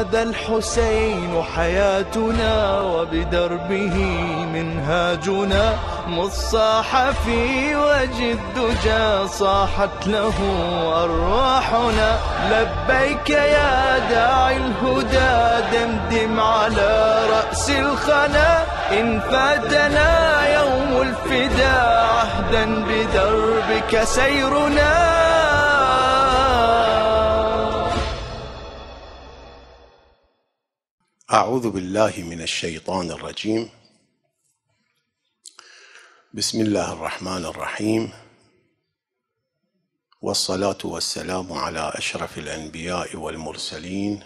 هذا الحسين حياتنا وبدربه منهاجنا مصاح في وجد جا صاحت له أرواحنا لبيك يا داعي الهدى دمدم على رأس الخنا إن فاتنا يوم الفدا عهدا بدربك سيرنا أعوذ بالله من الشيطان الرجيم بسم الله الرحمن الرحيم والصلاة والسلام على أشرف الأنبياء والمرسلين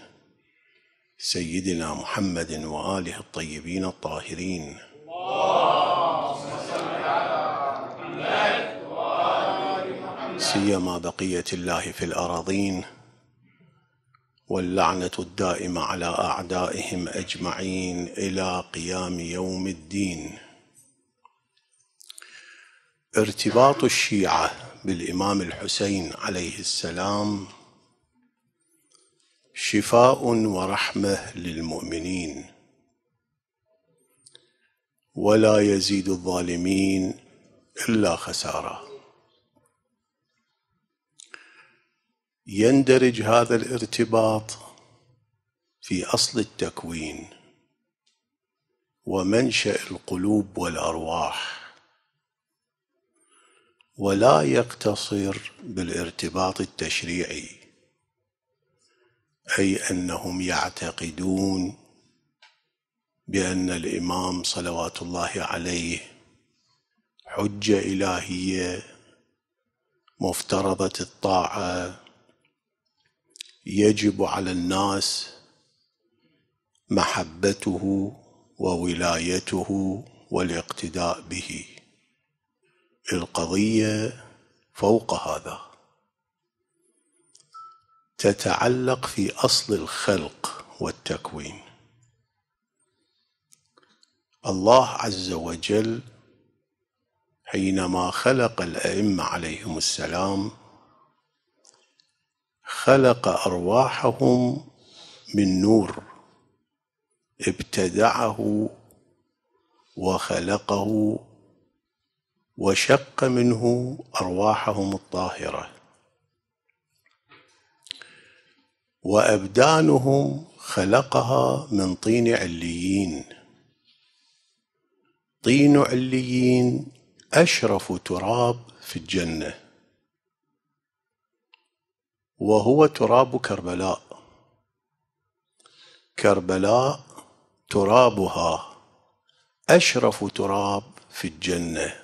سيدنا محمد وآله الطيبين الطاهرين سيما بقية الله في الأراضين واللعنه الدائمه على اعدائهم اجمعين الى قيام يوم الدين ارتباط الشيعه بالامام الحسين عليه السلام شفاء ورحمه للمؤمنين ولا يزيد الظالمين الا خساره يندرج هذا الارتباط في اصل التكوين ومنشا القلوب والارواح ولا يقتصر بالارتباط التشريعي اي انهم يعتقدون بان الامام صلوات الله عليه حجه الهيه مفترضه الطاعه يجب على الناس محبته وولايته والاقتداء به القضيه فوق هذا تتعلق في اصل الخلق والتكوين الله عز وجل حينما خلق الائمه عليهم السلام خلق أرواحهم من نور ابتدعه وخلقه وشق منه أرواحهم الطاهرة وأبدانهم خلقها من طين عليين طين عليين أشرف تراب في الجنه وهو تراب كربلاء كربلاء ترابها اشرف تراب في الجنه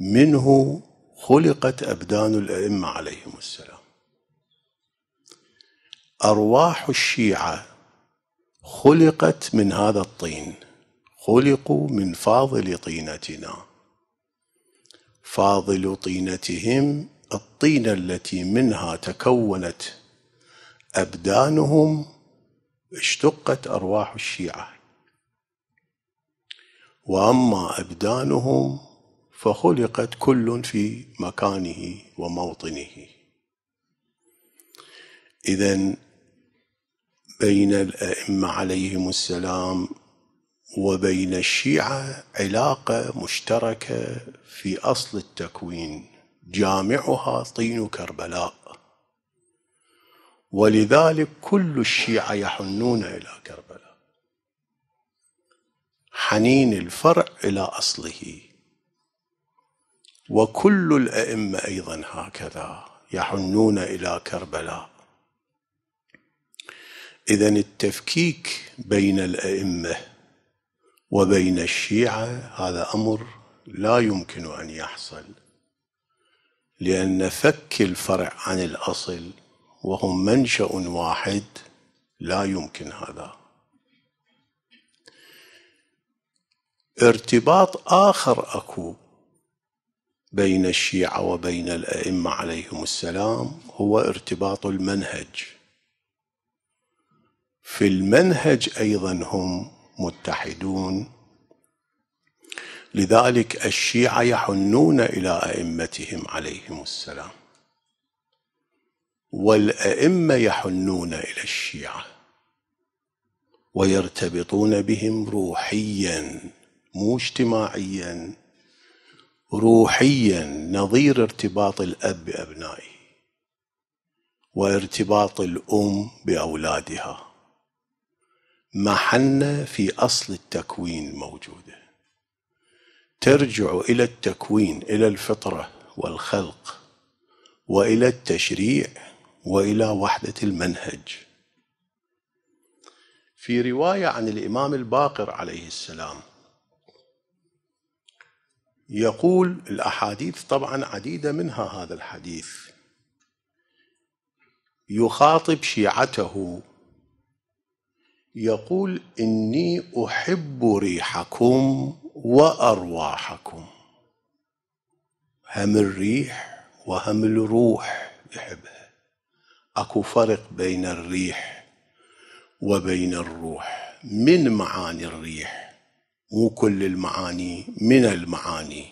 منه خلقت ابدان الائمه عليهم السلام ارواح الشيعه خلقت من هذا الطين خلقوا من فاضل طينتنا فاضل طينتهم الطينة التي منها تكونت أبدانهم اشتقت أرواح الشيعة وأما أبدانهم فخلقت كل في مكانه وموطنه إذا بين الأئمة عليهم السلام وبين الشيعة علاقة مشتركة في أصل التكوين جامعها طين كربلاء ولذلك كل الشيعة يحنون إلى كربلاء حنين الفرع إلى أصله وكل الأئمة أيضا هكذا يحنون إلى كربلاء إذا التفكيك بين الأئمة وبين الشيعة هذا أمر لا يمكن أن يحصل لأن فك الفرع عن الأصل وهم منشأ واحد لا يمكن هذا ارتباط آخر أكو بين الشيعة وبين الأئمة عليهم السلام هو ارتباط المنهج في المنهج أيضا هم متحدون لذلك الشيعة يحنون إلى أئمتهم عليهم السلام والأئمة يحنون إلى الشيعة ويرتبطون بهم روحيا مو اجتماعيا روحيا نظير ارتباط الأب بأبنائه وارتباط الأم بأولادها محنة في أصل التكوين موجوده ترجع الى التكوين الى الفطره والخلق والى التشريع والى وحده المنهج في روايه عن الامام الباقر عليه السلام يقول الاحاديث طبعا عديده منها هذا الحديث يخاطب شيعته يقول اني احب ريحكم وأرواحكم هم الريح وهم الروح بحبها أكو فرق بين الريح وبين الروح من معاني الريح مو كل المعاني من المعاني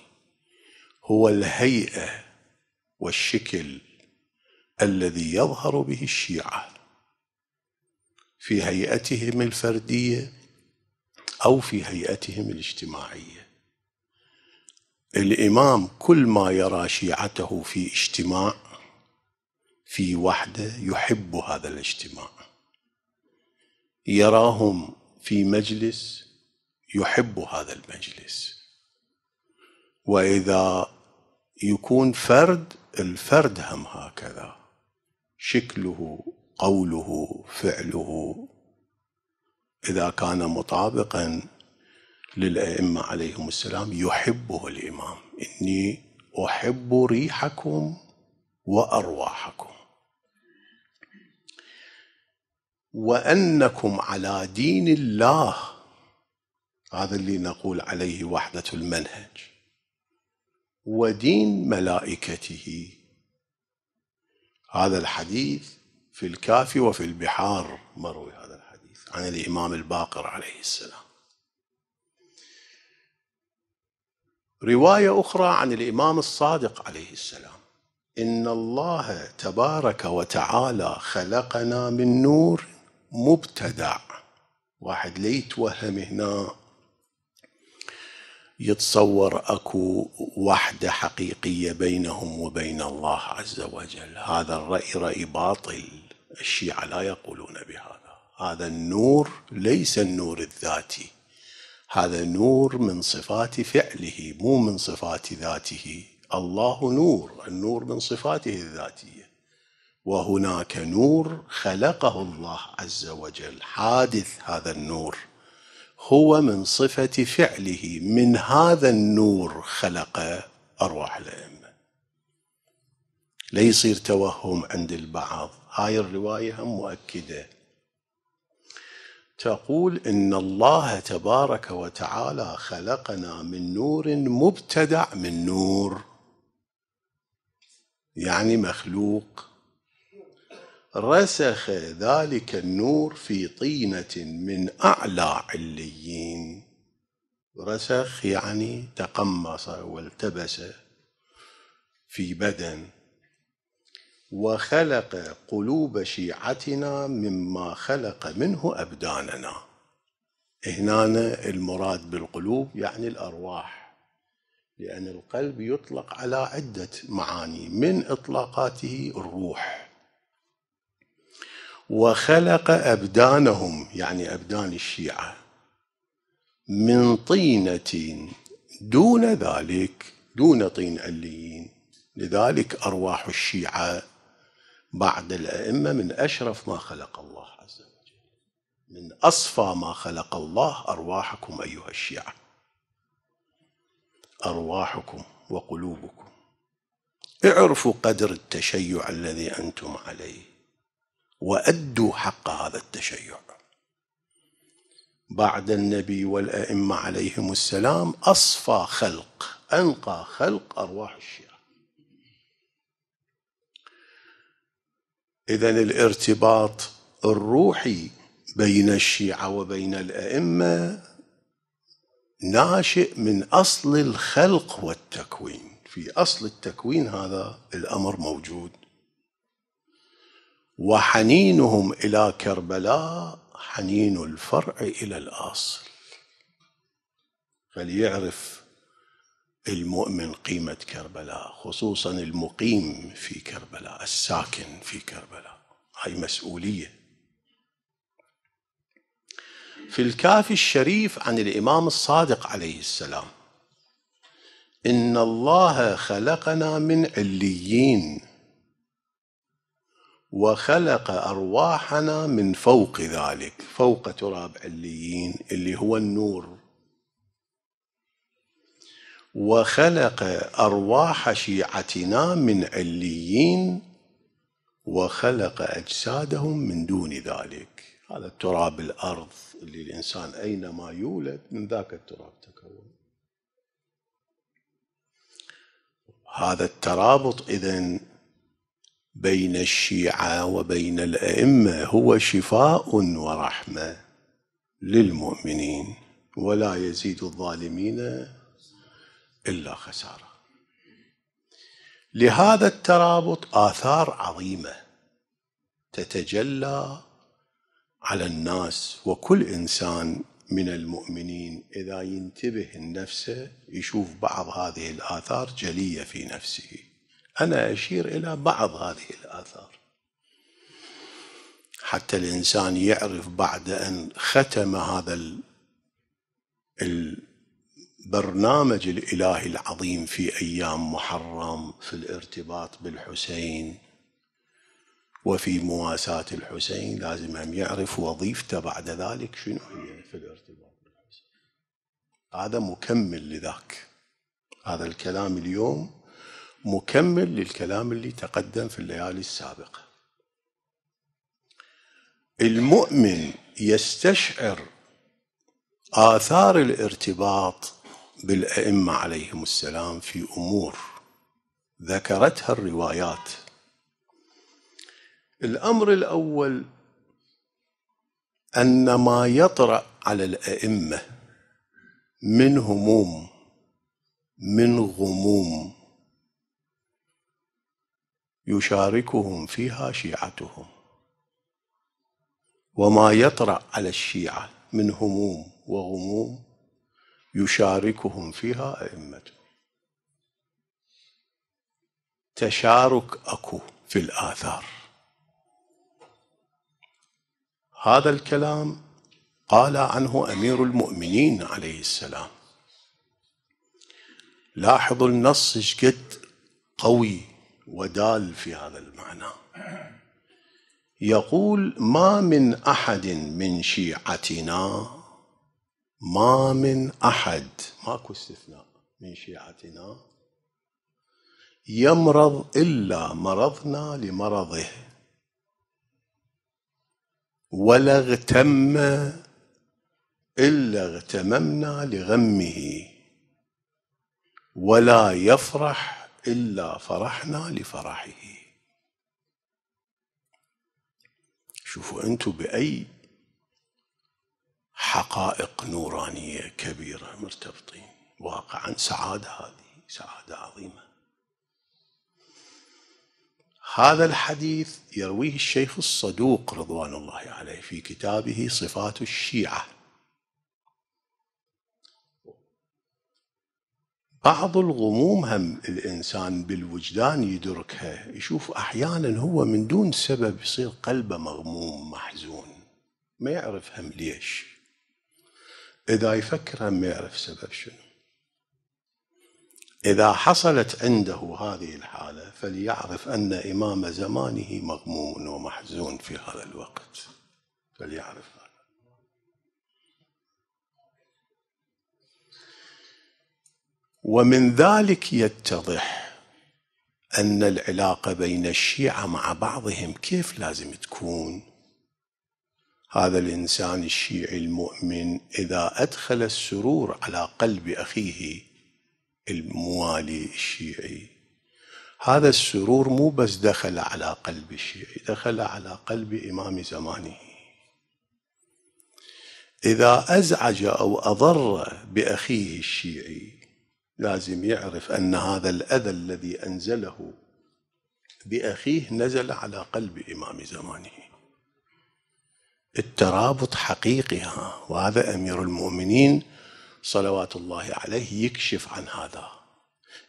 هو الهيئة والشكل الذي يظهر به الشيعة في هيئتهم الفردية أو في هيئتهم الاجتماعية الإمام كل ما يرى شيعته في اجتماع في وحدة يحب هذا الاجتماع يراهم في مجلس يحب هذا المجلس وإذا يكون فرد الفرد هم هكذا شكله قوله فعله إذا كان مطابقا للأئمة عليهم السلام يحبه الإمام إني أحب ريحكم وأرواحكم وأنكم على دين الله هذا اللي نقول عليه وحدة المنهج ودين ملائكته هذا الحديث في الكافي وفي البحار مروي عن الإمام الباقر عليه السلام رواية أخرى عن الإمام الصادق عليه السلام إن الله تبارك وتعالى خلقنا من نور مبتدع واحد ليتوهم هنا يتصور اكو وحده حقيقيه بينهم وبين الله عز وجل هذا الراي راي باطل الشيعه لا يقولون بهذا هذا النور ليس النور الذاتي هذا نور من صفات فعله مو من صفات ذاته الله نور النور من صفاته الذاتيه وهناك نور خلقه الله عز وجل حادث هذا النور هو من صفه فعله من هذا النور خلق ارواح الائمه ليصير توهم عند البعض هاي الروايه هم مؤكده تقول ان الله تبارك وتعالى خلقنا من نور مبتدع من نور يعني مخلوق رسخ ذلك النور في طينه من اعلى عليين رسخ يعني تقمص والتبس في بدن وخلق قلوب شيعتنا مما خلق منه أبداننا هنا المراد بالقلوب يعني الأرواح لأن القلب يطلق على عدة معاني من إطلاقاته الروح وخلق أبدانهم يعني أبدان الشيعة من طينة دون ذلك دون طين عليين لذلك أرواح الشيعة بعض الأئمة من أشرف ما خلق الله عز وجل من أصفى ما خلق الله أرواحكم أيها الشيعة أرواحكم وقلوبكم اعرفوا قدر التشيع الذي أنتم عليه وأدوا حق هذا التشيع بعد النبي والأئمة عليهم السلام أصفى خلق أنقى خلق أرواح الشيعة إذا الارتباط الروحي بين الشيعة وبين الأئمة ناشئ من أصل الخلق والتكوين في أصل التكوين هذا الأمر موجود وحنينهم إلى كربلاء حنين الفرع إلى الأصل فليعرف المؤمن قيمة كربلاء خصوصا المقيم في كربلاء الساكن في كربلاء هاي مسؤولية في الكافي الشريف عن الإمام الصادق عليه السلام إن الله خلقنا من عليين وخلق أرواحنا من فوق ذلك فوق تراب عليين اللي هو النور وخلق أرواح شيعتنا من عليين وخلق أجسادهم من دون ذلك هذا التراب الأرض اللي الإنسان أينما يولد من ذاك التراب تكون هذا الترابط إذا بين الشيعة وبين الأئمة هو شفاء ورحمة للمؤمنين ولا يزيد الظالمين إلا خسارة لهذا الترابط آثار عظيمة تتجلى على الناس وكل إنسان من المؤمنين إذا ينتبه لنفسه يشوف بعض هذه الآثار جلية في نفسه أنا أشير إلى بعض هذه الآثار حتى الإنسان يعرف بعد أن ختم هذا ال برنامج الإله العظيم في أيام محرم في الارتباط بالحسين وفي مواساة الحسين لازم هم يعرف وظيفته بعد ذلك شنو هي في الارتباط بالحسين هذا مكمل لذاك هذا الكلام اليوم مكمل للكلام اللي تقدم في الليالي السابقة المؤمن يستشعر آثار الارتباط بالأئمة عليهم السلام في أمور ذكرتها الروايات الأمر الأول أن ما يطرأ على الأئمة من هموم من غموم يشاركهم فيها شيعتهم وما يطرأ على الشيعة من هموم وغموم يشاركهم فيها أئمته تشارك أكو في الآثار هذا الكلام قال عنه أمير المؤمنين عليه السلام لاحظوا النص شقد قوي ودال في هذا المعنى يقول ما من أحد من شيعتنا ما من أحد ماكو استثناء من شيعتنا يمرض إلا مرضنا لمرضه ولا اغتم إلا اغتممنا لغمه ولا يفرح إلا فرحنا لفرحه شوفوا أنتم بأي حقائق نورانية كبيرة مرتبطين واقعا سعادة هذه سعادة عظيمة هذا الحديث يرويه الشيخ الصدوق رضوان الله عليه في كتابه صفات الشيعة بعض الغموم هم الإنسان بالوجدان يدركها يشوف أحيانا هو من دون سبب يصير قلبه مغموم محزون ما يعرف هم ليش إذا يفكر هم يعرف سبب شنو إذا حصلت عنده هذه الحالة فليعرف أن إمام زمانه مغمون ومحزون في هذا الوقت فليعرف هذا ومن ذلك يتضح أن العلاقة بين الشيعة مع بعضهم كيف لازم تكون هذا الانسان الشيعي المؤمن اذا ادخل السرور على قلب اخيه الموالي الشيعي هذا السرور مو بس دخل على قلب الشيعي دخل على قلب امام زمانه اذا ازعج او اضر باخيه الشيعي لازم يعرف ان هذا الاذى الذي انزله باخيه نزل على قلب امام زمانه الترابط حقيقي ها وهذا أمير المؤمنين صلوات الله عليه يكشف عن هذا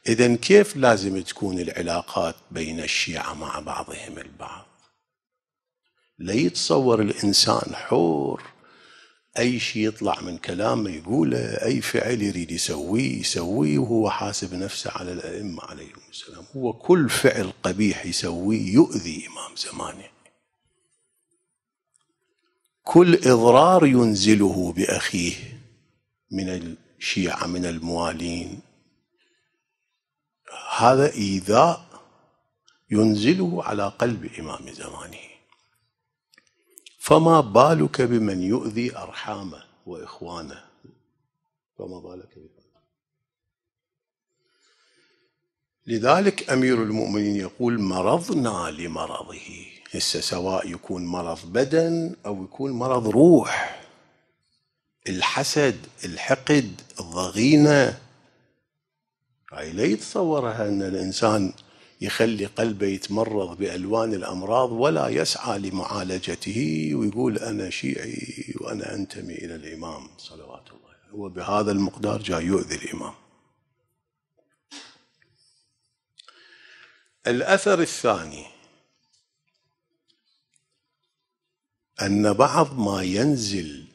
إذا كيف لازم تكون العلاقات بين الشيعة مع بعضهم البعض لا يتصور الإنسان حور أي شيء يطلع من كلامه يقوله أي فعل يريد يسويه يسويه وهو حاسب نفسه على الأئمة عليهم السلام هو كل فعل قبيح يسويه يؤذي إمام زمانه كل إضرار ينزله بأخيه من الشيعة من الموالين هذا إيذاء ينزله على قلب إمام زمانه فما بالك بمن يؤذي أرحامه وإخوانه فما بالك بمن لذلك أمير المؤمنين يقول مرضنا لمرضه هسه سواء يكون مرض بدن او يكون مرض روح الحسد الحقد الضغينه هاي لا يتصورها ان الانسان يخلي قلبه يتمرض بالوان الامراض ولا يسعى لمعالجته ويقول انا شيعي وانا انتمي الى الامام صلوات الله هو بهذا المقدار جاي يؤذي الامام الاثر الثاني ان بعض ما ينزل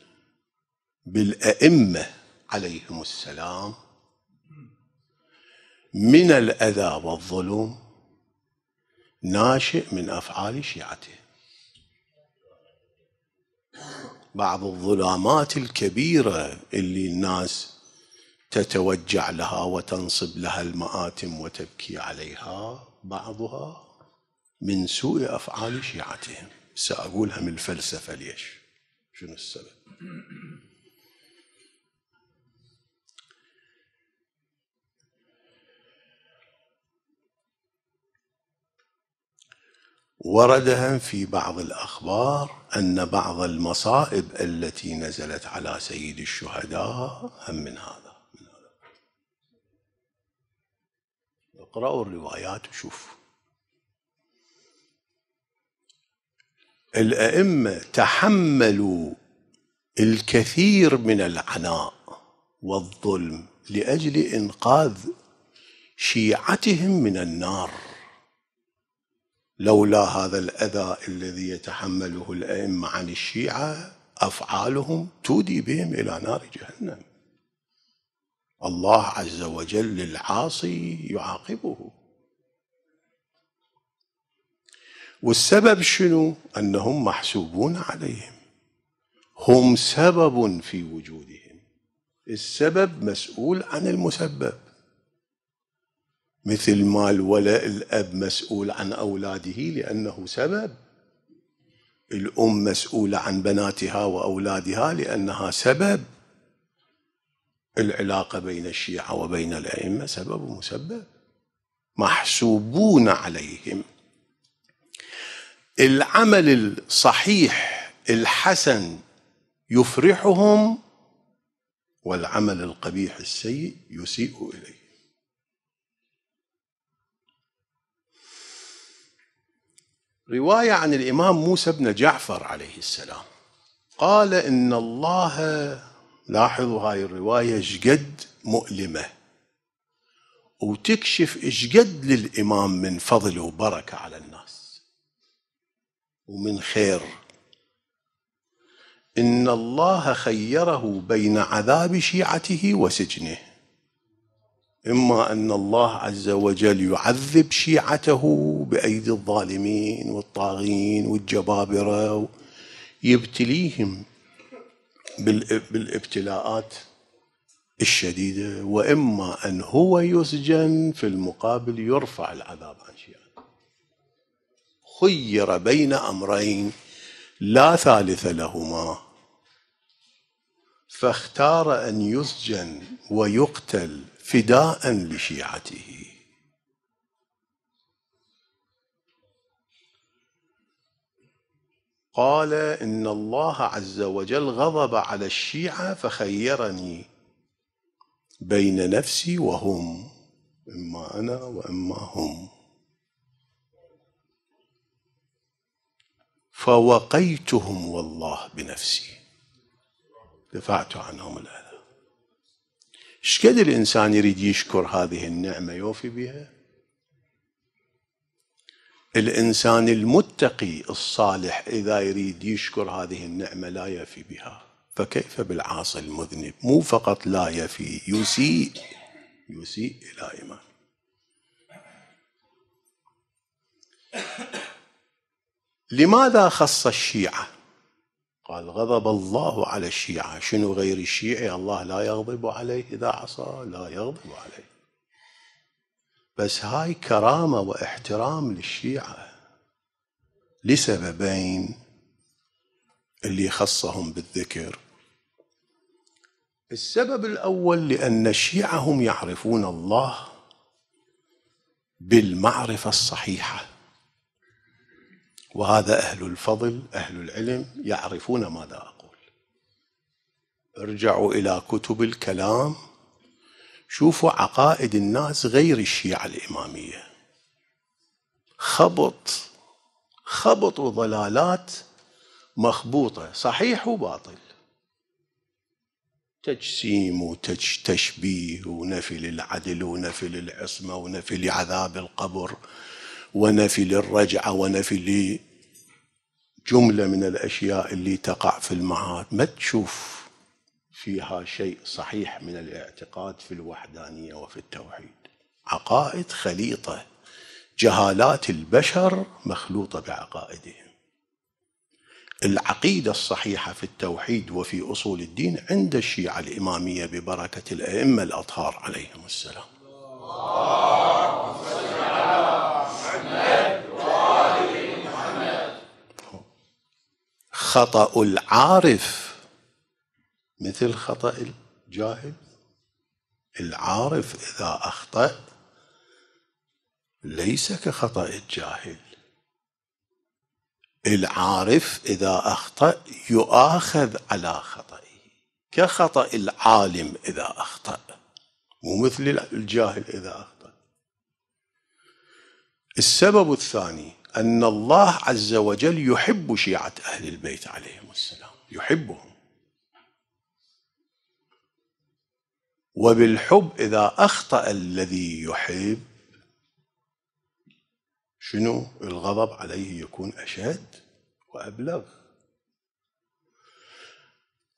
بالائمه عليهم السلام من الاذى والظلم ناشئ من افعال شيعته بعض الظلامات الكبيره اللي الناس تتوجع لها وتنصب لها المآتم وتبكي عليها بعضها من سوء افعال شيعتهم سأقولها من الفلسفة ليش شنو السبب ورد في بعض الأخبار أن بعض المصائب التي نزلت على سيد الشهداء هم من هذا من هذا اقرأوا الروايات وشوفوا الأئمة تحملوا الكثير من العناء والظلم لأجل إنقاذ شيعتهم من النار لولا هذا الأذى الذي يتحمله الأئمة عن الشيعة أفعالهم تودي بهم إلى نار جهنم الله عز وجل للعاصي يعاقبه والسبب شنو انهم محسوبون عليهم هم سبب في وجودهم السبب مسؤول عن المسبب مثل ما الولاء الاب مسؤول عن اولاده لانه سبب الام مسؤوله عن بناتها واولادها لانها سبب العلاقه بين الشيعه وبين الائمه سبب ومسبب محسوبون عليهم العمل الصحيح الحسن يفرحهم والعمل القبيح السيء يسيء اليه روايه عن الامام موسى بن جعفر عليه السلام قال ان الله لاحظوا هاي الروايه شقد مؤلمه وتكشف شقد للامام من فضل وبركه على الناس ومن خير إن الله خيره بين عذاب شيعته وسجنه إما أن الله عز وجل يعذب شيعته بأيدي الظالمين والطاغين والجبابرة يبتليهم بالابتلاءات الشديدة وإما أن هو يسجن في المقابل يرفع العذاب عنه خير بين امرين لا ثالث لهما فاختار ان يسجن ويقتل فداء لشيعته قال ان الله عز وجل غضب على الشيعه فخيرني بين نفسي وهم اما انا واما هم فوقيتهم والله بنفسي دفعت عنهم الأذى قد الإنسان يريد يشكر هذه النعمة يوفي بها الإنسان المتقي الصالح إذا يريد يشكر هذه النعمة لا يفي بها فكيف بالعاصي المذنب مو فقط لا يفي يسيء يسيء إلى إيمان لماذا خص الشيعة قال غضب الله على الشيعة شنو غير الشيعي الله لا يغضب عليه إذا عصى لا يغضب عليه بس هاي كرامة واحترام للشيعة لسببين اللي خصهم بالذكر السبب الأول لأن الشيعة هم يعرفون الله بالمعرفة الصحيحة وهذا أهل الفضل أهل العلم يعرفون ماذا أقول ارجعوا إلى كتب الكلام شوفوا عقائد الناس غير الشيعة الإمامية خبط خبط وضلالات مخبوطة صحيح وباطل تجسيم وتشبيه ونفي للعدل ونفي للعصمة ونفي لعذاب القبر ونفي للرجعة ونفي لجملة من الأشياء اللي تقع في المعاد ما تشوف فيها شيء صحيح من الاعتقاد في الوحدانية وفي التوحيد عقائد خليطة جهالات البشر مخلوطة بعقائدهم العقيدة الصحيحة في التوحيد وفي أصول الدين عند الشيعة الإمامية ببركة الأئمة الأطهار عليهم السلام خطأ العارف مثل خطأ الجاهل العارف إذا أخطأ ليس كخطأ الجاهل العارف إذا أخطأ يؤاخذ على خطأه كخطأ العالم إذا أخطأ مو مثل الجاهل إذا أخطأ السبب الثاني أن الله عز وجل يحب شيعة أهل البيت عليهم السلام يحبهم وبالحب إذا أخطأ الذي يحب شنو الغضب عليه يكون أشد وأبلغ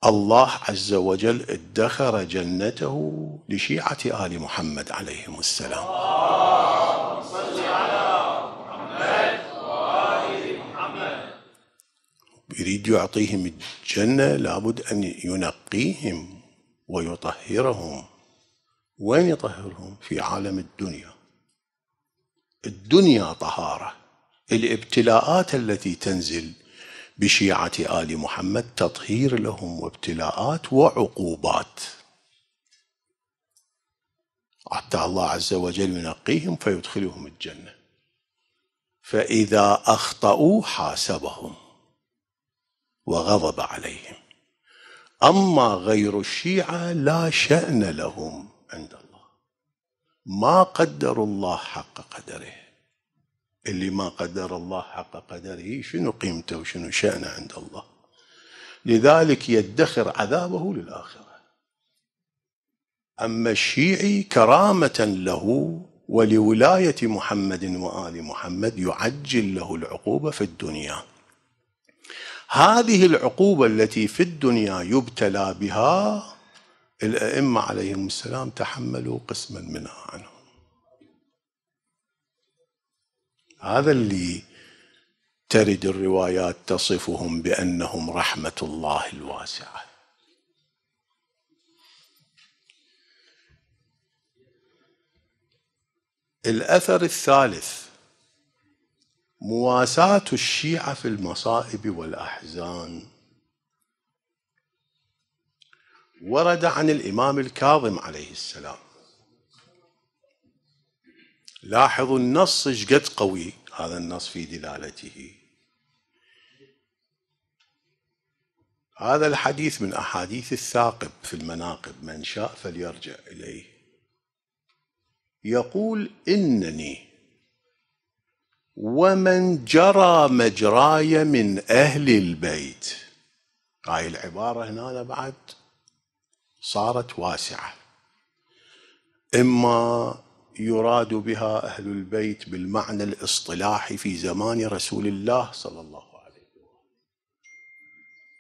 الله عز وجل ادخر جنته لشيعة آل محمد عليهم السلام يريد يعطيهم الجنة لابد أن ينقيهم ويطهرهم وين يطهرهم في عالم الدنيا الدنيا طهارة الابتلاءات التي تنزل بشيعة آل محمد تطهير لهم وابتلاءات وعقوبات حتى الله عز وجل ينقيهم فيدخلهم الجنة فإذا أخطأوا حاسبهم وغضب عليهم أما غير الشيعة لا شأن لهم عند الله ما قدروا الله حق قدره اللي ما قدر الله حق قدره شنو قيمته وشنو شأنه عند الله لذلك يدخر عذابه للآخرة أما الشيعي كرامة له ولولاية محمد وآل محمد يعجل له العقوبة في الدنيا هذه العقوبة التي في الدنيا يبتلى بها الأئمة عليهم السلام تحملوا قسما منها عنهم هذا اللي ترد الروايات تصفهم بأنهم رحمة الله الواسعة الأثر الثالث مواساة الشيعة في المصائب والأحزان ورد عن الإمام الكاظم عليه السلام لاحظوا النص شقد قوي هذا النص في دلالته هذا الحديث من أحاديث الثاقب في المناقب من شاء فليرجع إليه يقول إنني ومن جرى مجراي من أهل البيت هاي العبارة هنا بعد صارت واسعة إما يراد بها أهل البيت بالمعنى الاصطلاحي في زمان رسول الله صلى الله عليه وسلم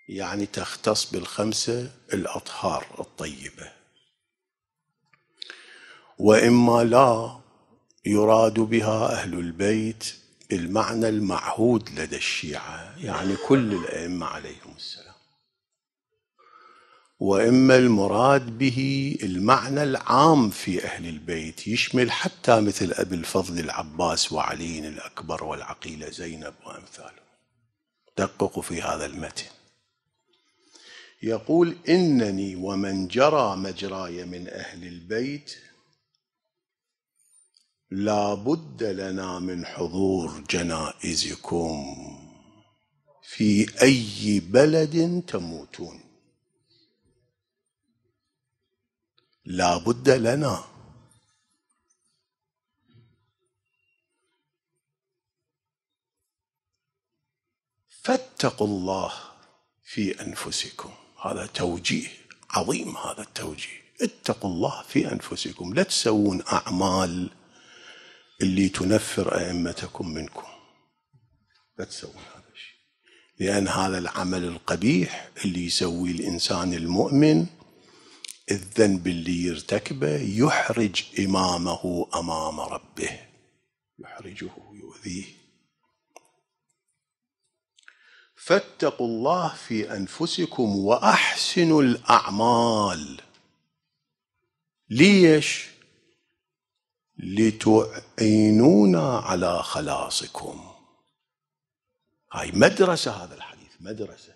يعني تختص بالخمسة الأطهار الطيبة وإما لا يراد بها أهل البيت المعنى المعهود لدى الشيعة يعني كل الأئمة عليهم السلام وإما المراد به المعنى العام في أهل البيت يشمل حتى مثل أبي الفضل العباس وعلي الأكبر والعقيلة زينب وأمثاله دققوا في هذا المتن يقول إنني ومن جرى مجراي من أهل البيت لا بد لنا من حضور جنائزكم في اي بلد تموتون لا بد لنا فاتقوا الله في انفسكم هذا توجيه عظيم هذا التوجيه اتقوا الله في انفسكم لا تسوون اعمال اللي تنفر أئمتكم منكم لا تسوون هذا الشيء لأن هذا العمل القبيح اللي يسويه الإنسان المؤمن الذنب اللي يرتكبه يحرج إمامه أمام ربه يحرجه يؤذيه فاتقوا الله في أنفسكم وأحسنوا الأعمال ليش؟ لتعينونا على خلاصكم هاي مدرسة هذا الحديث مدرسة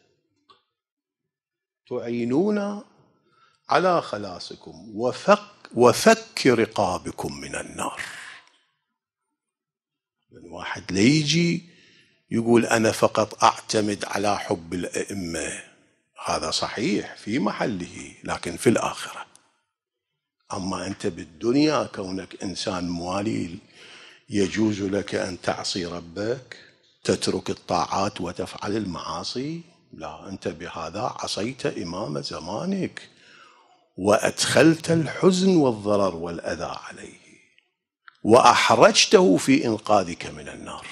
تعينونا على خلاصكم وفق وفك رقابكم من النار من واحد ليجي يقول أنا فقط أعتمد على حب الأئمة هذا صحيح في محله لكن في الآخرة أما أنت بالدنيا كونك إنسان موالي يجوز لك أن تعصي ربك تترك الطاعات وتفعل المعاصي لا أنت بهذا عصيت إمام زمانك وأدخلت الحزن والضرر والأذى عليه وأحرجته في إنقاذك من النار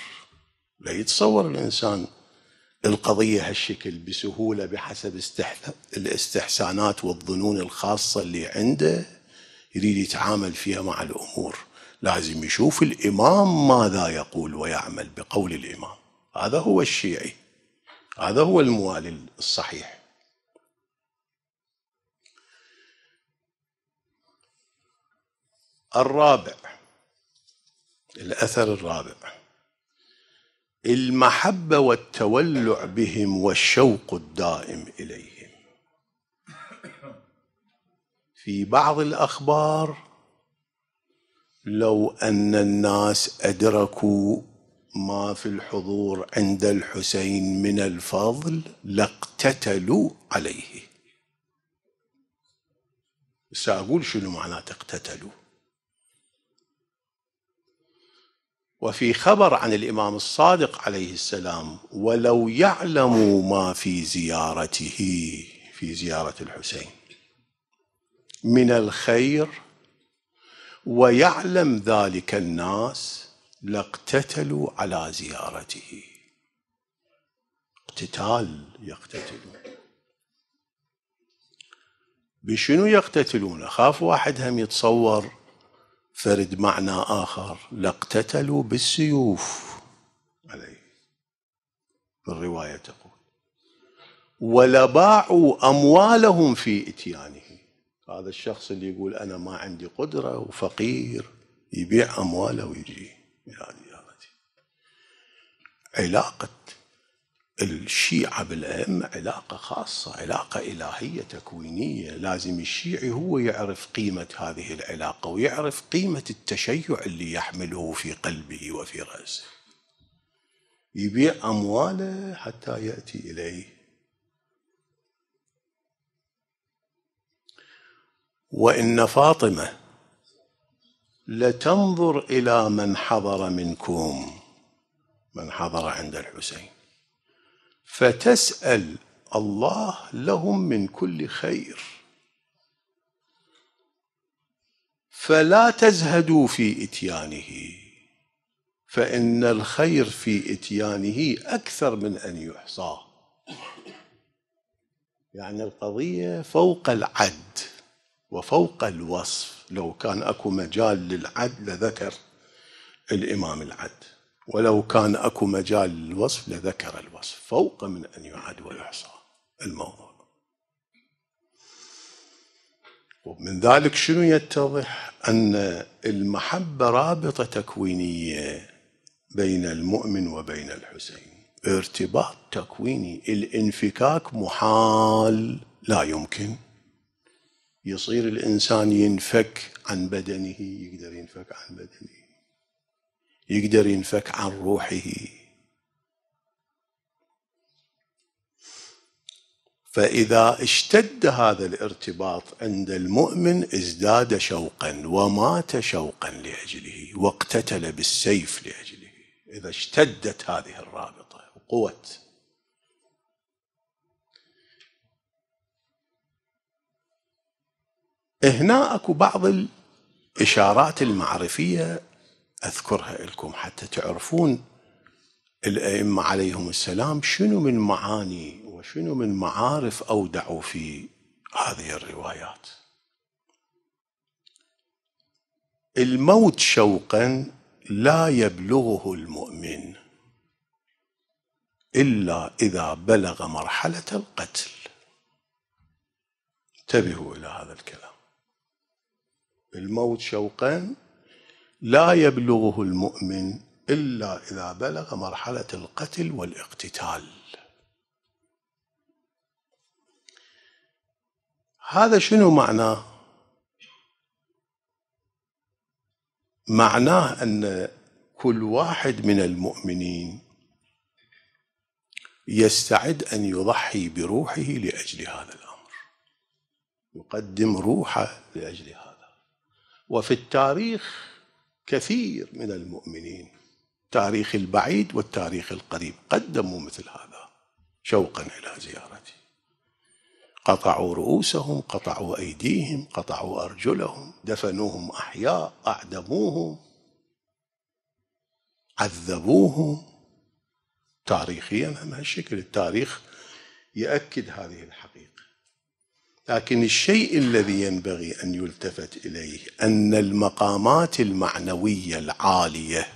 لا يتصور الإنسان القضية هالشكل بسهولة بحسب الاستحسانات والظنون الخاصة اللي عنده يريد يتعامل فيها مع الأمور لازم يشوف الإمام ماذا يقول ويعمل بقول الإمام هذا هو الشيعي هذا هو الموالي الصحيح الرابع الأثر الرابع المحبة والتولع بهم والشوق الدائم إليه في بعض الاخبار لو ان الناس ادركوا ما في الحضور عند الحسين من الفضل لاقتتلوا عليه ساقول شنو معناته اقتتلوا وفي خبر عن الامام الصادق عليه السلام ولو يعلموا ما في زيارته في زياره الحسين من الخير ويعلم ذلك الناس لاقتتلوا على زيارته اقتتال يقتتلون بشنو يقتتلون خاف واحد هم يتصور فرد معنى آخر لاقتتلوا بالسيوف عليه الرواية تقول ولباعوا أموالهم في إتيانه هذا الشخص اللي يقول أنا ما عندي قدرة وفقير يبيع أمواله ويجي الى يعني هذه علاقة الشيعة بالأئمة علاقة خاصة علاقة إلهية تكوينية لازم الشيعي هو يعرف قيمة هذه العلاقة ويعرف قيمة التشيع اللي يحمله في قلبه وفي رأسه يبيع أمواله حتى يأتي إليه وان فاطمه لتنظر الى من حضر منكم من حضر عند الحسين فتسال الله لهم من كل خير فلا تزهدوا في اتيانه فان الخير في اتيانه اكثر من ان يحصاه يعني القضيه فوق العد وفوق الوصف لو كان اكو مجال للعد لذكر الامام العد ولو كان اكو مجال للوصف لذكر الوصف فوق من ان يعد ويحصى الموضوع ومن ذلك شنو يتضح ان المحبه رابطه تكوينيه بين المؤمن وبين الحسين ارتباط تكويني الانفكاك محال لا يمكن يصير الإنسان ينفك عن بدنه يقدر ينفك عن بدنه يقدر ينفك عن روحه فإذا اشتد هذا الارتباط عند المؤمن ازداد شوقا ومات شوقا لأجله واقتتل بالسيف لأجله إذا اشتدت هذه الرابطة وقوت هنا اكو بعض الاشارات المعرفيه اذكرها لكم حتى تعرفون الائمه عليهم السلام شنو من معاني وشنو من معارف اودعوا في هذه الروايات الموت شوقا لا يبلغه المؤمن الا اذا بلغ مرحله القتل انتبهوا الى هذا الكلام الموت شوقا لا يبلغه المؤمن إلا إذا بلغ مرحلة القتل والاقتتال هذا شنو معناه معناه أن كل واحد من المؤمنين يستعد أن يضحي بروحه لأجل هذا الأمر يقدم روحه لأجل هذا وفي التاريخ كثير من المؤمنين تاريخ البعيد والتاريخ القريب قدموا مثل هذا شوقا إلى زيارته قطعوا رؤوسهم قطعوا أيديهم قطعوا أرجلهم دفنوهم أحياء أعدموهم عذبوهم تاريخيا هم هالشكل التاريخ يأكد هذه الحقيقة لكن الشيء الذي ينبغي ان يلتفت اليه ان المقامات المعنويه العاليه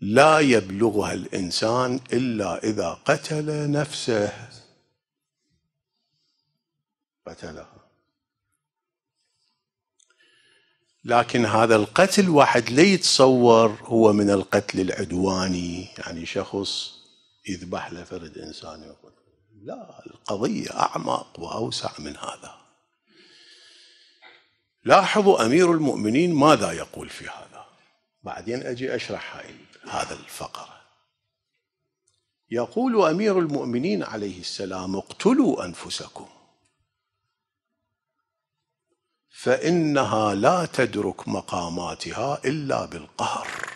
لا يبلغها الانسان الا اذا قتل نفسه قتلها لكن هذا القتل واحد لا يتصور هو من القتل العدواني يعني شخص يذبح لفرد انساني لا القضية أعمق وأوسع من هذا لاحظوا أمير المؤمنين ماذا يقول في هذا بعدين أجي أشرح هذا الفقرة يقول أمير المؤمنين عليه السلام اقتلوا أنفسكم فإنها لا تدرك مقاماتها إلا بالقهر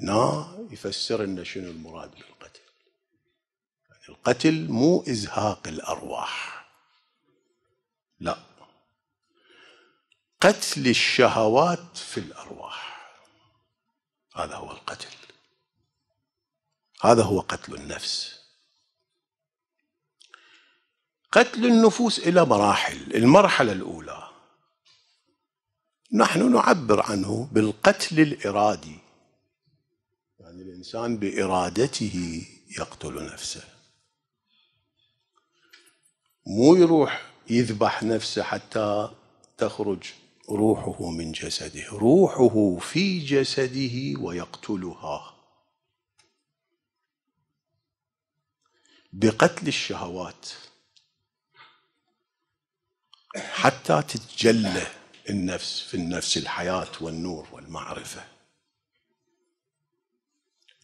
هنا يفسر لنا شنو المراد بالقهر القتل مو ازهاق الارواح لا قتل الشهوات في الارواح هذا هو القتل هذا هو قتل النفس قتل النفوس الى مراحل المرحله الاولى نحن نعبر عنه بالقتل الارادي يعني الانسان بارادته يقتل نفسه مو يروح يذبح نفسه حتى تخرج روحه من جسده روحه في جسده ويقتلها بقتل الشهوات حتى تتجلى النفس في النفس الحياة والنور والمعرفة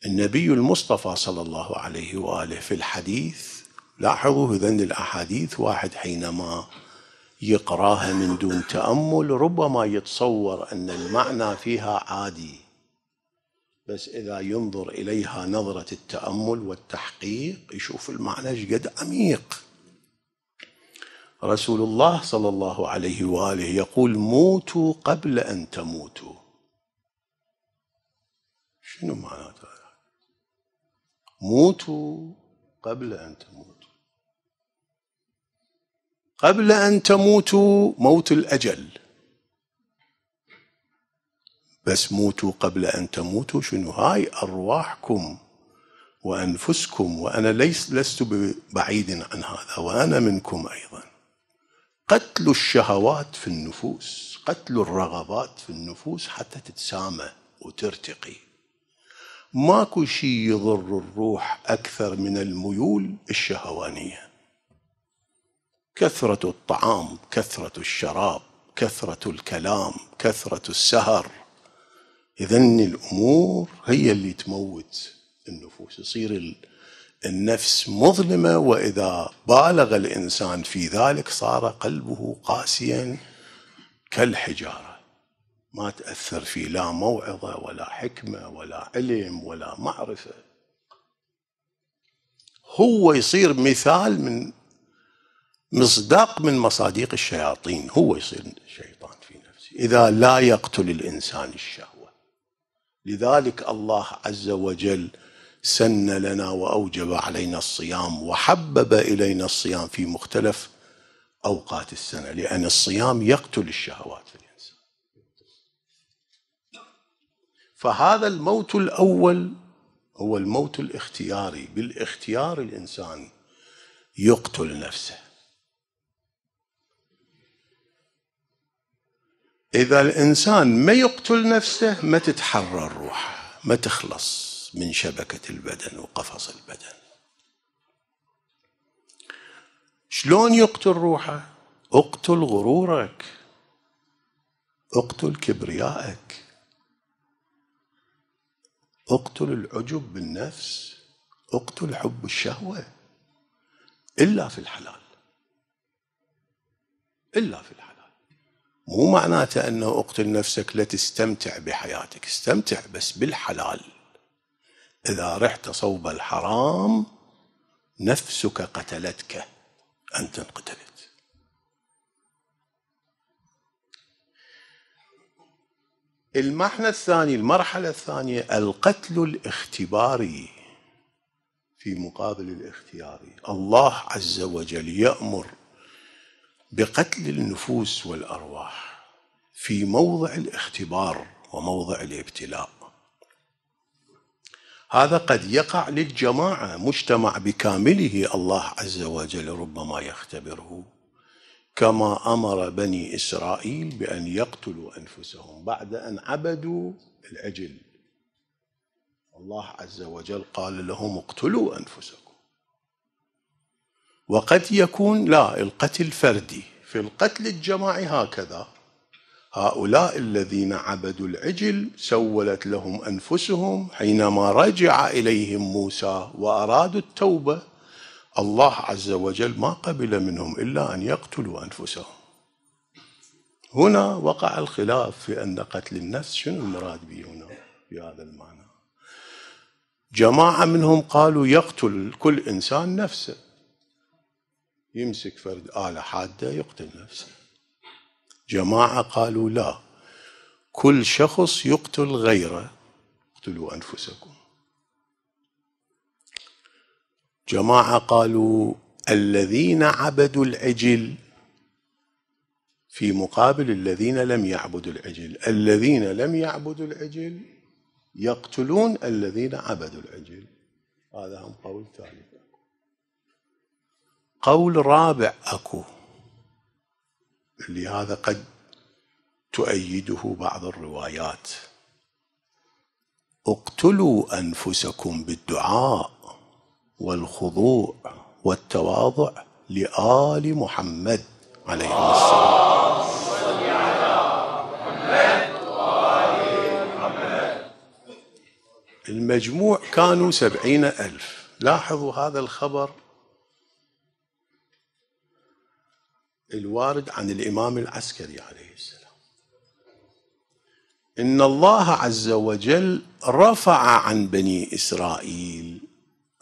النبي المصطفى صلى الله عليه وآله في الحديث لاحظوا إذن الأحاديث واحد حينما يقراها من دون تأمل ربما يتصور أن المعنى فيها عادي بس إذا ينظر إليها نظرة التأمل والتحقيق يشوف المعنى قد عميق رسول الله صلى الله عليه وآله يقول موتوا قبل أن تموتوا شنو معناته موتوا قبل أن تموتوا قبل أن تموتوا موت الأجل بس موتوا قبل أن تموتوا شنو هاي أرواحكم وأنفسكم وأنا ليس لست بعيد عن هذا وأنا منكم أيضا قتل الشهوات في النفوس قتل الرغبات في النفوس حتى تتسامى وترتقي ماكو شيء يضر الروح أكثر من الميول الشهوانيه كثرة الطعام كثرة الشراب كثرة الكلام كثرة السهر إذا الأمور هي اللي تموت النفوس يصير النفس مظلمة وإذا بالغ الإنسان في ذلك صار قلبه قاسيا كالحجارة ما تأثر فيه لا موعظة ولا حكمة ولا علم ولا معرفة هو يصير مثال من مصداق من مصاديق الشياطين هو يصير شيطان في نفسه إذا لا يقتل الإنسان الشهوة لذلك الله عز وجل سن لنا وأوجب علينا الصيام وحبب إلينا الصيام في مختلف أوقات السنة لأن الصيام يقتل الشهوات في الإنسان فهذا الموت الأول هو الموت الاختياري بالاختيار الإنسان يقتل نفسه إذا الإنسان ما يقتل نفسه ما تتحرر روحه ما تخلص من شبكة البدن وقفص البدن شلون يقتل روحه اقتل غرورك اقتل كبريائك اقتل العجب بالنفس اقتل حب الشهوة إلا في الحلال إلا في الحلال مو معناته أنه أقتل نفسك لا تستمتع بحياتك استمتع بس بالحلال إذا رحت صوب الحرام نفسك قتلتك أنت انقتلت المحنة الثاني المرحلة الثانية القتل الاختباري في مقابل الاختياري الله عز وجل يأمر بقتل النفوس والارواح في موضع الاختبار وموضع الابتلاء هذا قد يقع للجماعه مجتمع بكامله الله عز وجل ربما يختبره كما امر بني اسرائيل بان يقتلوا انفسهم بعد ان عبدوا العجل الله عز وجل قال لهم اقتلوا انفسكم وقد يكون لا القتل فردي في القتل الجماعي هكذا هؤلاء الذين عبدوا العجل سولت لهم انفسهم حينما رجع اليهم موسى وارادوا التوبه الله عز وجل ما قبل منهم الا ان يقتلوا انفسهم. هنا وقع الخلاف في ان قتل النفس شنو المراد به هنا في هذا المعنى؟ جماعه منهم قالوا يقتل كل انسان نفسه يمسك فرد آلة حادة يقتل نفسه جماعة قالوا لا كل شخص يقتل غيره اقتلوا أنفسكم جماعة قالوا الذين عبدوا العجل في مقابل الذين لم يعبدوا العجل الذين لم يعبدوا العجل يقتلون الذين عبدوا العجل هذا هم قول ثالث قول رابع اكو لهذا قد تؤيده بعض الروايات اقتلوا انفسكم بالدعاء والخضوع والتواضع لآل محمد عليه السلام المجموع كانوا سبعين ألف لاحظوا هذا الخبر الوارد عن الإمام العسكري عليه السلام إن الله عز وجل رفع عن بني إسرائيل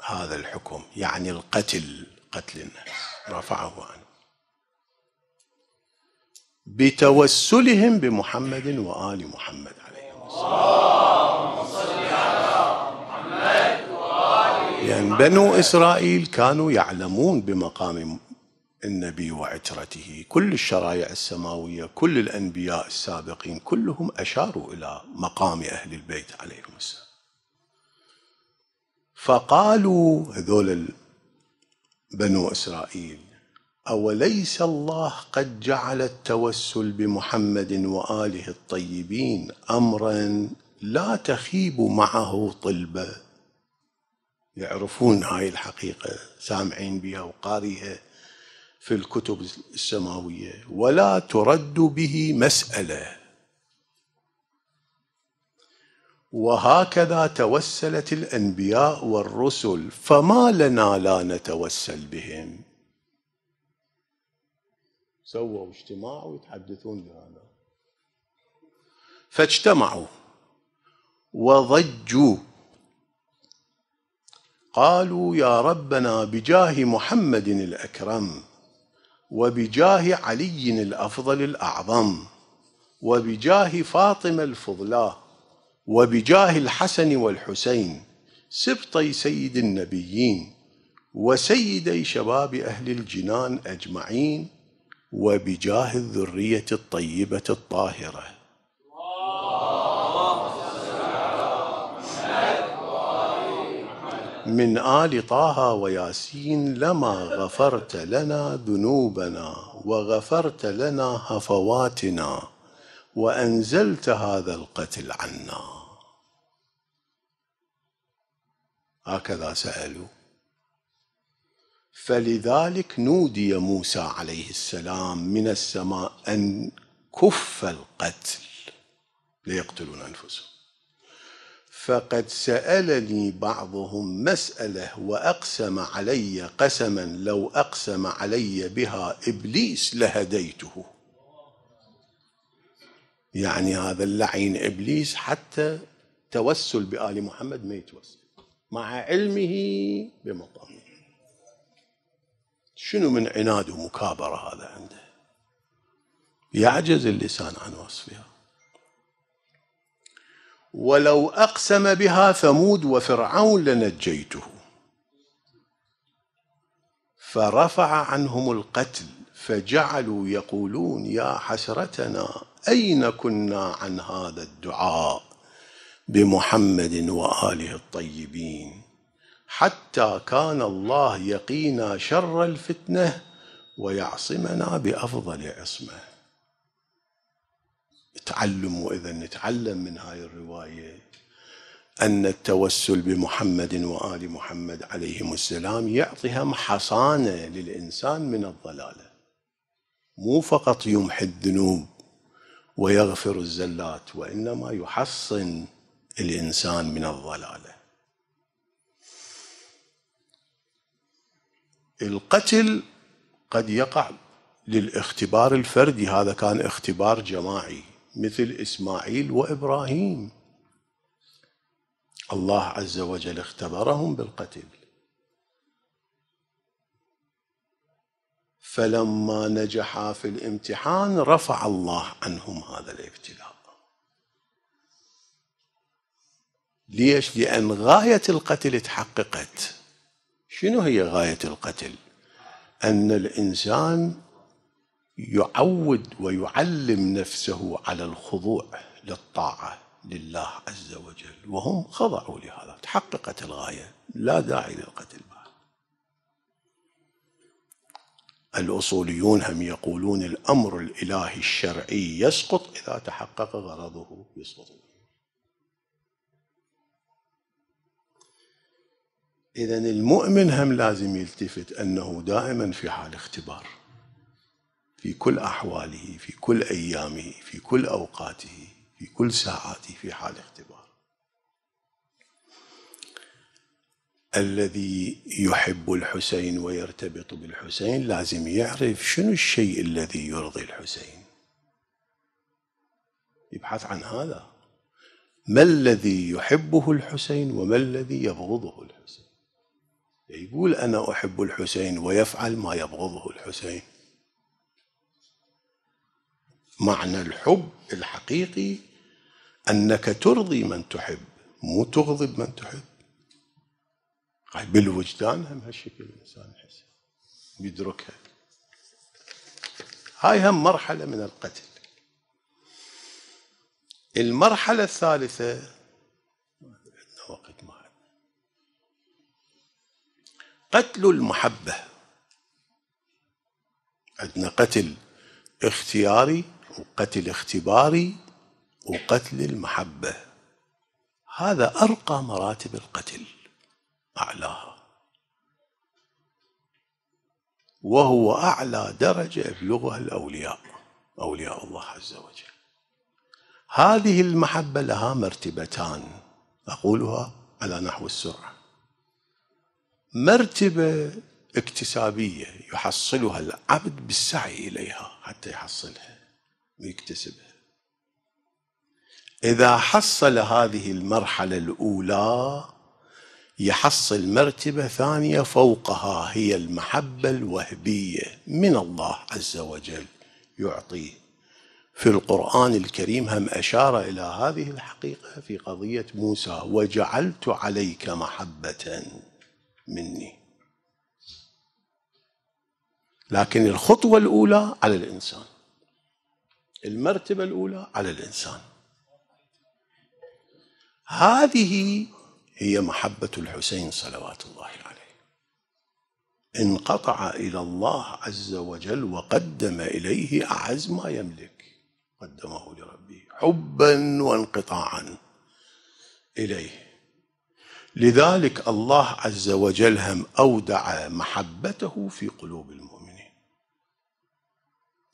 هذا الحكم يعني القتل قتل الناس رفعه عنه بتوسلهم بمحمد وآل محمد عليهم السلام صل على محمد وآل بنو إسرائيل كانوا يعلمون بمقام النبي وعترته كل الشرائع السماوية كل الأنبياء السابقين كلهم أشاروا إلى مقام أهل البيت عليهم السلام فقالوا هذول بنو إسرائيل أوليس الله قد جعل التوسل بمحمد وآله الطيبين أمرا لا تخيب معه طلبة يعرفون هاي الحقيقة سامعين بها وقاريها في الكتب السماويه ولا ترد به مساله وهكذا توسلت الانبياء والرسل فما لنا لا نتوسل بهم سووا اجتماع ويتحدثون بهذا فاجتمعوا وضجوا قالوا يا ربنا بجاه محمد الاكرم وبجاه علي الافضل الاعظم وبجاه فاطمه الفضلاء وبجاه الحسن والحسين سبطي سيد النبيين وسيدي شباب اهل الجنان اجمعين وبجاه الذريه الطيبه الطاهره من آل طه وياسين لما غفرت لنا ذنوبنا وغفرت لنا هفواتنا وأنزلت هذا القتل عنا هكذا سألوا فلذلك نودي موسى عليه السلام من السماء أن كف القتل ليقتلون أنفسهم فقد سالني بعضهم مساله واقسم علي قسما لو اقسم علي بها ابليس لهديته يعني هذا اللعين ابليس حتى توسل بال محمد ما يتوسل مع علمه بمقامه شنو من عناد ومكابره هذا عنده يعجز اللسان عن وصفها ولو اقسم بها ثمود وفرعون لنجيته فرفع عنهم القتل فجعلوا يقولون يا حسرتنا اين كنا عن هذا الدعاء بمحمد واله الطيبين حتى كان الله يقينا شر الفتنه ويعصمنا بافضل عصمه تعلم وإذا نتعلم من هاي الرواية أن التوسل بمحمد وآل محمد عليهم السلام يعطيهم حصانة للإنسان من الضلالة مو فقط يمحي الذنوب ويغفر الزلات وإنما يحصن الإنسان من الضلالة القتل قد يقع للاختبار الفردي هذا كان اختبار جماعي مثل إسماعيل وإبراهيم الله عز وجل اختبرهم بالقتل فلما نجحا في الامتحان رفع الله عنهم هذا الابتلاء ليش؟ لأن غاية القتل تحققت شنو هي غاية القتل؟ أن الإنسان يعود ويعلم نفسه على الخضوع للطاعه لله عز وجل وهم خضعوا لهذا تحققت الغايه لا داعي للقتل بعد الاصوليون هم يقولون الامر الالهي الشرعي يسقط اذا تحقق غرضه يسقط اذا المؤمن هم لازم يلتفت انه دائما في حال اختبار في كل أحواله في كل أيامه في كل أوقاته في كل ساعاته في حال اختبار الذي يحب الحسين ويرتبط بالحسين لازم يعرف شنو الشيء الذي يرضي الحسين يبحث عن هذا ما الذي يحبه الحسين وما الذي يبغضه الحسين يقول أنا أحب الحسين ويفعل ما يبغضه الحسين معنى الحب الحقيقي أنك ترضي من تحب مو تغضب من تحب بالوجدان هم هالشكل الإنسان يحس يدركها هاي هم مرحلة من القتل المرحلة الثالثة وقت ما قتل المحبة عندنا قتل اختياري وقتل اختباري وقتل المحبة هذا أرقى مراتب القتل أعلاها وهو أعلى درجة يبلغها الأولياء أولياء الله عز وجل هذه المحبة لها مرتبتان أقولها على نحو السرعة مرتبة اكتسابية يحصلها العبد بالسعي إليها حتى يحصلها ويكتسبها اذا حصل هذه المرحله الاولى يحصل مرتبه ثانيه فوقها هي المحبه الوهبيه من الله عز وجل يعطيه في القران الكريم هم اشار الى هذه الحقيقه في قضيه موسى وجعلت عليك محبه مني لكن الخطوه الاولى على الانسان المرتبة الأولى على الإنسان هذه هي محبة الحسين صلوات الله عليه انقطع إلى الله عز وجل وقدم إليه أعز ما يملك قدمه لربه حبا وانقطاعا إليه لذلك الله عز وجل هم أودع محبته في قلوب المؤمنين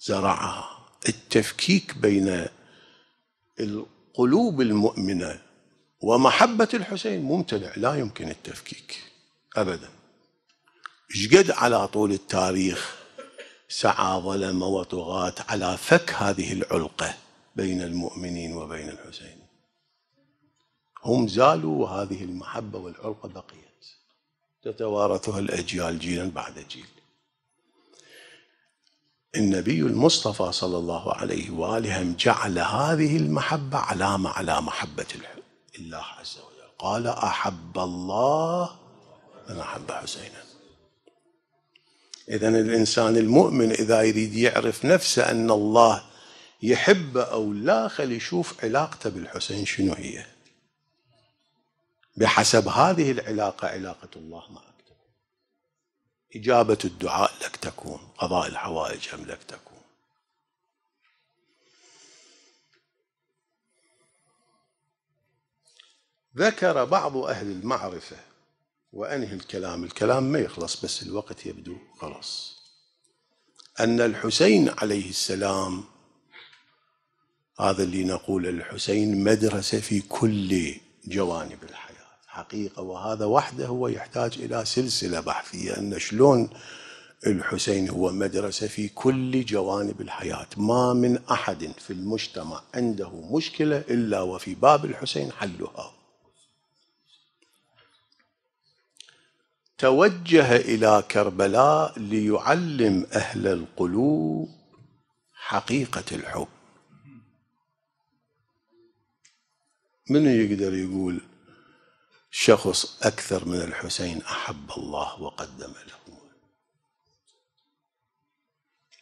زرعها التفكيك بين القلوب المؤمنه ومحبه الحسين ممتنع لا يمكن التفكيك ابدا شقد على طول التاريخ سعى ظلم وطغاة على فك هذه العلقه بين المؤمنين وبين الحسين هم زالوا وهذه المحبه والعلقه بقيت تتوارثها الاجيال جيلا بعد جيل النبي المصطفى صلى الله عليه وآله جعل هذه المحبة علامة على محبة الله عز وجل قال أحب الله من أحب حسينا إذا الإنسان المؤمن إذا يريد يعرف نفسه أن الله يحبه أو لا خلي يشوف علاقته بالحسين شنو هي بحسب هذه العلاقة علاقة الله معه إجابة الدعاء لك تكون قضاء الحوائج أم لك تكون ذكر بعض أهل المعرفة وأنهي الكلام الكلام ما يخلص بس الوقت يبدو خلص أن الحسين عليه السلام هذا اللي نقول الحسين مدرسة في كل جوانب الحياة حقيقة وهذا وحده هو يحتاج إلى سلسلة بحثية أن شلون الحسين هو مدرسة في كل جوانب الحياة ما من أحد في المجتمع عنده مشكلة إلا وفي باب الحسين حلها توجه إلى كربلاء ليعلم أهل القلوب حقيقة الحب من يقدر يقول شخص أكثر من الحسين أحب الله وقدم له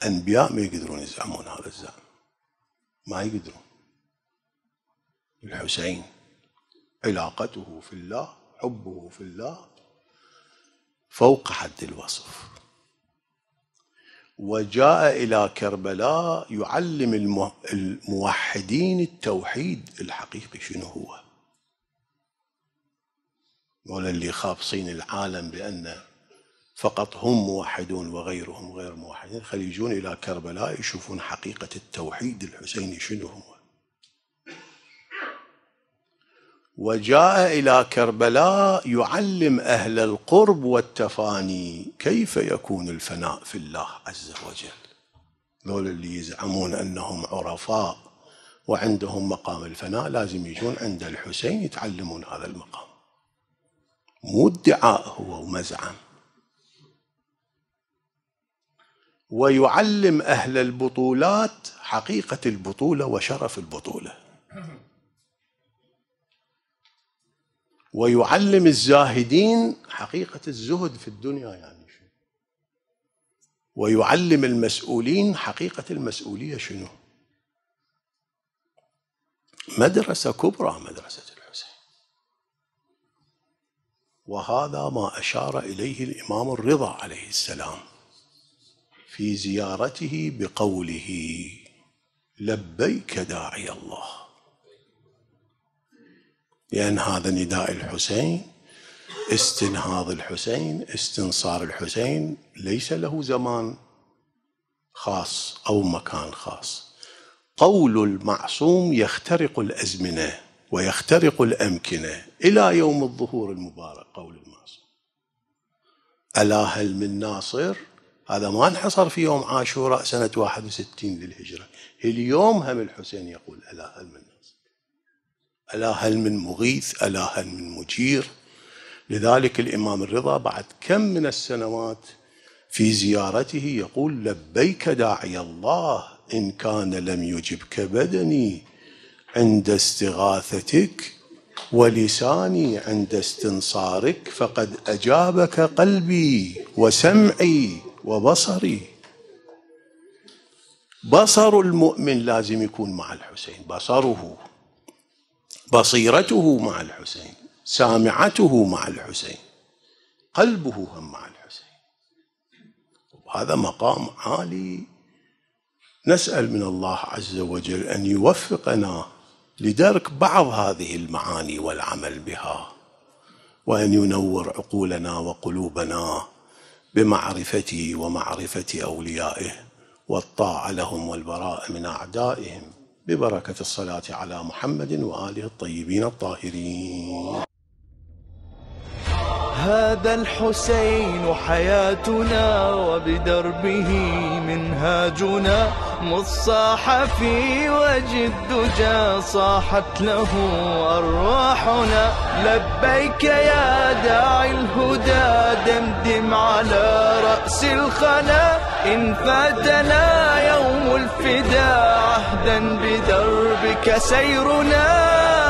أنبياء ما يقدرون يزعمون هذا الزعم ما يقدرون الحسين علاقته في الله حبه في الله فوق حد الوصف وجاء إلى كربلاء يعلم الموحدين التوحيد الحقيقي شنو هو ولا اللي خابصين العالم بأن فقط هم موحدون وغيرهم غير موحدين يعني خلي يجون إلى كربلاء يشوفون حقيقة التوحيد الحسيني شنو هو وجاء إلى كربلاء يعلم أهل القرب والتفاني كيف يكون الفناء في الله عز وجل ذول اللي يزعمون أنهم عرفاء وعندهم مقام الفناء لازم يجون عند الحسين يتعلمون هذا المقام مو ادعاء هو ومزعم ويعلم أهل البطولات حقيقة البطولة وشرف البطولة ويعلم الزاهدين حقيقة الزهد في الدنيا يعني شنو ويعلم المسؤولين حقيقة المسؤولية شنو مدرسة كبرى مدرسة وهذا ما أشار إليه الإمام الرضا عليه السلام في زيارته بقوله لبيك داعي الله لأن هذا نداء الحسين استنهاض الحسين استنصار الحسين ليس له زمان خاص أو مكان خاص قول المعصوم يخترق الأزمنة ويخترق الأمكنة إلى يوم الظهور المبارك قول الناصر ألا هل من ناصر هذا ما انحصر في يوم عاشوراء سنة 61 للهجرة اليوم هم الحسين يقول ألا هل من ناصر ألا هل من مغيث ألا هل من مجير لذلك الإمام الرضا بعد كم من السنوات في زيارته يقول لبيك داعي الله إن كان لم يجبك بدني عند استغاثتك ولساني عند استنصارك فقد اجابك قلبي وسمعي وبصري بصر المؤمن لازم يكون مع الحسين بصره بصيرته مع الحسين سامعته مع الحسين قلبه هم مع الحسين وهذا مقام عالي نسأل من الله عز وجل أن يوفقنا لدرك بعض هذه المعاني والعمل بها وان ينور عقولنا وقلوبنا بمعرفته ومعرفه اوليائه والطاعه لهم والبراء من اعدائهم ببركه الصلاه على محمد واله الطيبين الطاهرين هذا الحسين حياتنا وبدربه منهاجنا مصاح في وجد جا صاحت له أرواحنا لبيك يا داعي الهدى دمدم على رأس الخنا إن فاتنا يوم الفدا عهدا بدربك سيرنا